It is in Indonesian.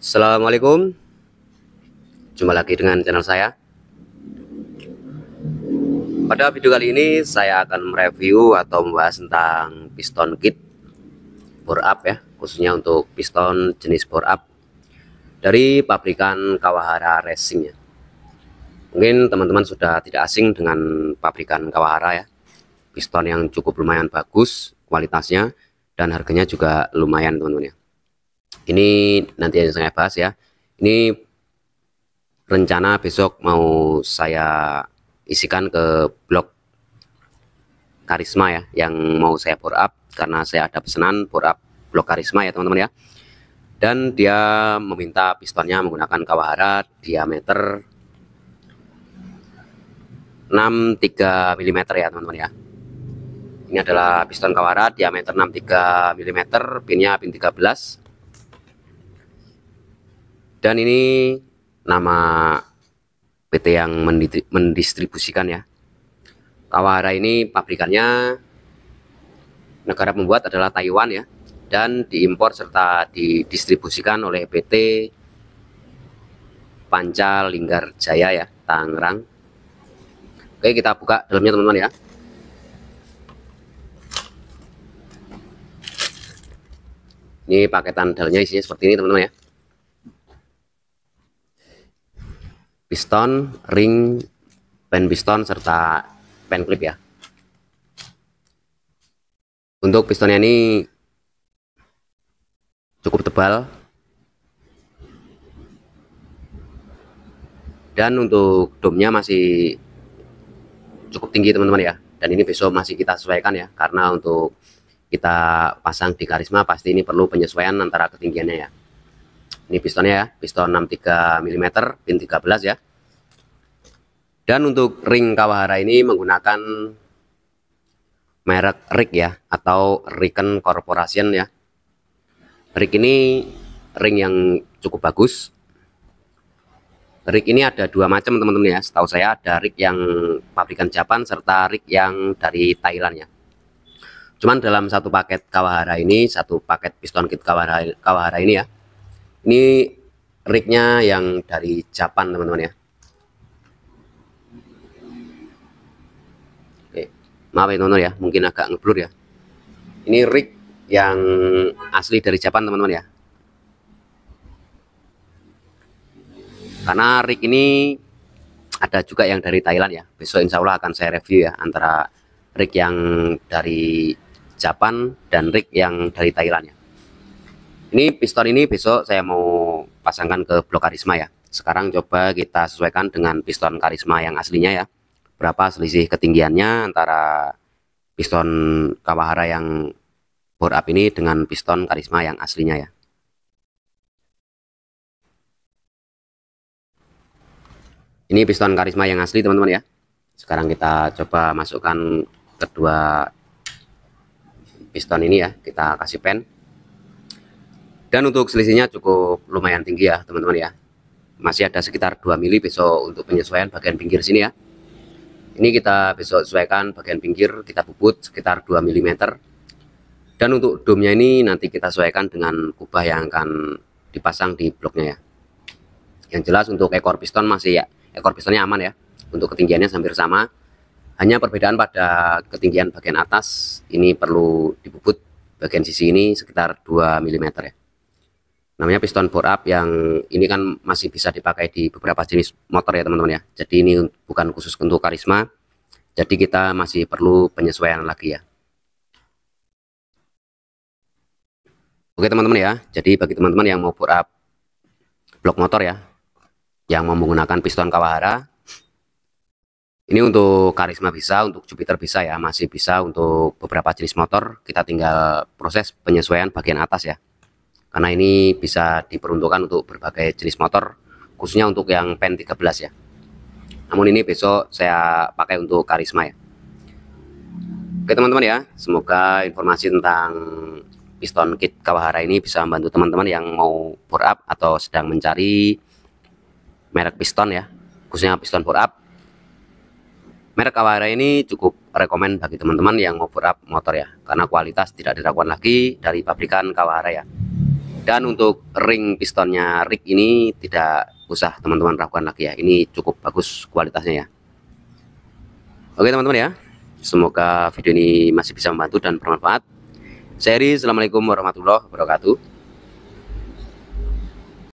Assalamualaikum Jumpa lagi dengan channel saya Pada video kali ini saya akan mereview atau membahas tentang piston kit bore up ya Khususnya untuk piston jenis bore up Dari pabrikan Kawahara Racing ya Mungkin teman-teman sudah tidak asing dengan pabrikan Kawahara ya Piston yang cukup lumayan bagus kualitasnya dan harganya juga lumayan teman-teman ya ini nanti yang saya bahas ya ini rencana besok mau saya isikan ke blog karisma ya yang mau saya pour up karena saya ada pesanan pour up blog karisma ya teman-teman ya dan dia meminta pistonnya menggunakan Kawahara diameter 63 mm ya teman-teman ya ini adalah piston Kawahara diameter 63 mm pinnya pin 13 dan ini nama PT yang mendistribusikan ya Kawahara ini pabrikannya negara pembuat adalah Taiwan ya dan diimpor serta didistribusikan oleh PT Pancal Linggar Jaya ya Tangerang Oke kita buka dalamnya teman-teman ya ini paketan dalamnya isinya seperti ini teman-teman ya piston, ring, pen piston serta pen clip ya. Untuk pistonnya ini cukup tebal. Dan untuk domnya masih cukup tinggi teman-teman ya. Dan ini besok masih kita sesuaikan ya karena untuk kita pasang di karisma pasti ini perlu penyesuaian antara ketinggiannya ya ini pistonnya ya piston 63 mm pin 13 ya dan untuk ring Kawahara ini menggunakan merek Rick ya atau Riken Corporation ya Rick ini ring yang cukup bagus Rick ini ada dua macam teman-teman ya setahu saya ada Rick yang pabrikan Jepang serta Rick yang dari Thailand ya cuman dalam satu paket Kawahara ini satu paket piston kit Kawahara, Kawahara ini ya ini rignya yang dari Japan teman-teman ya. Oke, maaf ya teman-teman ya, mungkin agak ngeblur ya. Ini rig yang asli dari Japan teman-teman ya. Karena rig ini ada juga yang dari Thailand ya. Besok insya Allah akan saya review ya antara rig yang dari Japan dan rig yang dari Thailand ya. Ini piston ini besok saya mau pasangkan ke blok karisma ya. Sekarang coba kita sesuaikan dengan piston karisma yang aslinya ya. Berapa selisih ketinggiannya antara piston Kawahara yang bore up ini dengan piston karisma yang aslinya ya. Ini piston karisma yang asli teman-teman ya. Sekarang kita coba masukkan kedua piston ini ya. Kita kasih pen dan untuk selisihnya cukup lumayan tinggi ya teman-teman ya masih ada sekitar 2 mili besok untuk penyesuaian bagian pinggir sini ya ini kita besok sesuaikan bagian pinggir kita bubut sekitar 2 mm dan untuk domnya ini nanti kita sesuaikan dengan kubah yang akan dipasang di bloknya ya yang jelas untuk ekor piston masih ya ekor pistonnya aman ya untuk ketinggiannya hampir sama hanya perbedaan pada ketinggian bagian atas ini perlu dibubut bagian sisi ini sekitar 2 mm ya namanya piston bore up yang ini kan masih bisa dipakai di beberapa jenis motor ya teman-teman ya jadi ini bukan khusus untuk karisma jadi kita masih perlu penyesuaian lagi ya oke teman-teman ya jadi bagi teman-teman yang mau bore up blok motor ya yang mau menggunakan piston Kawahara ini untuk karisma bisa untuk Jupiter bisa ya masih bisa untuk beberapa jenis motor kita tinggal proses penyesuaian bagian atas ya karena ini bisa diperuntukkan untuk berbagai jenis motor khususnya untuk yang pen 13 ya namun ini besok saya pakai untuk karisma ya oke teman-teman ya semoga informasi tentang piston kit Kawahara ini bisa membantu teman-teman yang mau bore up atau sedang mencari merek piston ya khususnya piston bore up merek Kawahara ini cukup rekomend bagi teman-teman yang mau bore up motor ya karena kualitas tidak diragukan lagi dari pabrikan Kawahara ya dan untuk ring pistonnya rig ini tidak usah teman-teman ragukan lagi ya ini cukup bagus kualitasnya ya oke teman-teman ya semoga video ini masih bisa membantu dan bermanfaat Saya seri assalamualaikum warahmatullahi wabarakatuh